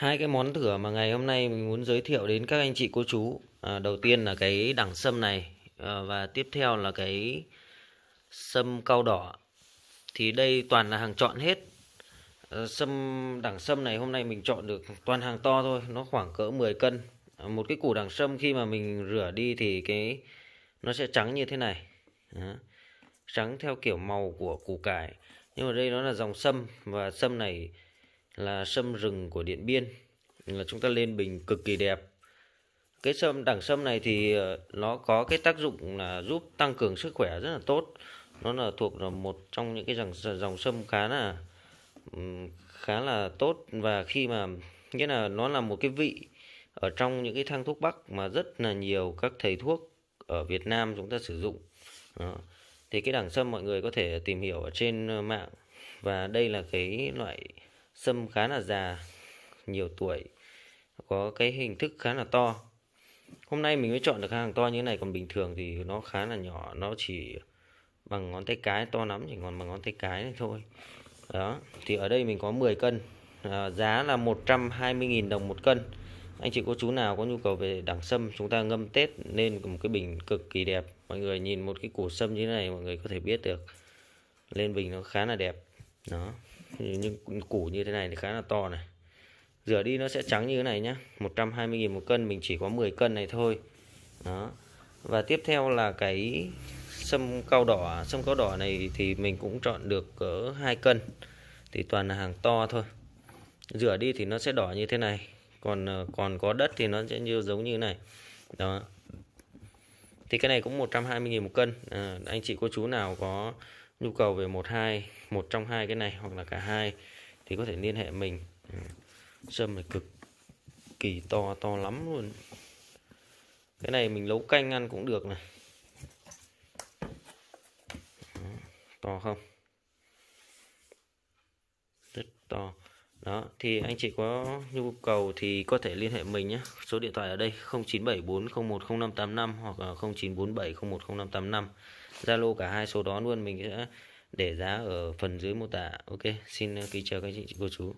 hai cái món thửa mà ngày hôm nay mình muốn giới thiệu đến các anh chị cô chú à, đầu tiên là cái đẳng sâm này à, và tiếp theo là cái sâm cao đỏ thì đây toàn là hàng chọn hết à, sâm đẳng sâm này hôm nay mình chọn được toàn hàng to thôi nó khoảng cỡ 10 cân à, một cái củ đẳng sâm khi mà mình rửa đi thì cái nó sẽ trắng như thế này à, trắng theo kiểu màu của củ cải nhưng mà đây nó là dòng sâm và sâm này là sâm rừng của Điện Biên là chúng ta lên bình cực kỳ đẹp cái sâm đẳng sâm này thì ờ, nó có cái tác dụng là giúp tăng cường sức khỏe rất là tốt nó là thuộc là một trong những cái dòng dòng sâm khá là khá là tốt và khi mà nghĩa là nó là một cái vị ở trong những cái thang thuốc bắc mà rất là nhiều các thầy thuốc ở Việt Nam chúng ta sử dụng Đó. thì cái đẳng sâm mọi người có thể tìm hiểu ở trên ờ, mạng và đây là cái loại Sâm khá là già, nhiều tuổi, có cái hình thức khá là to. Hôm nay mình mới chọn được hàng to như thế này, còn bình thường thì nó khá là nhỏ, nó chỉ bằng ngón tay cái to lắm chỉ còn bằng ngón tay cái này thôi. Đó, thì ở đây mình có 10 cân, à, giá là 120.000 đồng một cân. Anh chị cô chú nào có nhu cầu về đẳng sâm chúng ta ngâm Tết nên một cái bình cực kỳ đẹp. Mọi người nhìn một cái củ sâm như thế này mọi người có thể biết được lên bình nó khá là đẹp. Đó những củ như thế này thì khá là to này rửa đi nó sẽ trắng như thế này nhé 120.000 một cân mình chỉ có 10 cân này thôi đó và tiếp theo là cái sâm cao đỏ sâm cao đỏ này thì mình cũng chọn được cỡ 2 cân thì toàn là hàng to thôi rửa đi thì nó sẽ đỏ như thế này còn ờ, còn có đất thì nó sẽ như giống như thế này đó thì cái này cũng 120.000 một cân à, anh chị cô chú nào có nhu cầu về một hai một trong hai cái này hoặc là cả hai thì có thể liên hệ mình ừ. sâm này cực kỳ to to lắm luôn cái này mình nấu canh ăn cũng được này ừ, to không rất to đó thì anh chị có nhu cầu thì có thể liên hệ mình nhé số điện thoại ở đây 0974010585 hoặc 0947010585 Zalo cả hai số đó luôn mình sẽ để giá ở phần dưới mô tả ok xin uh, kính chào các anh chị cô chú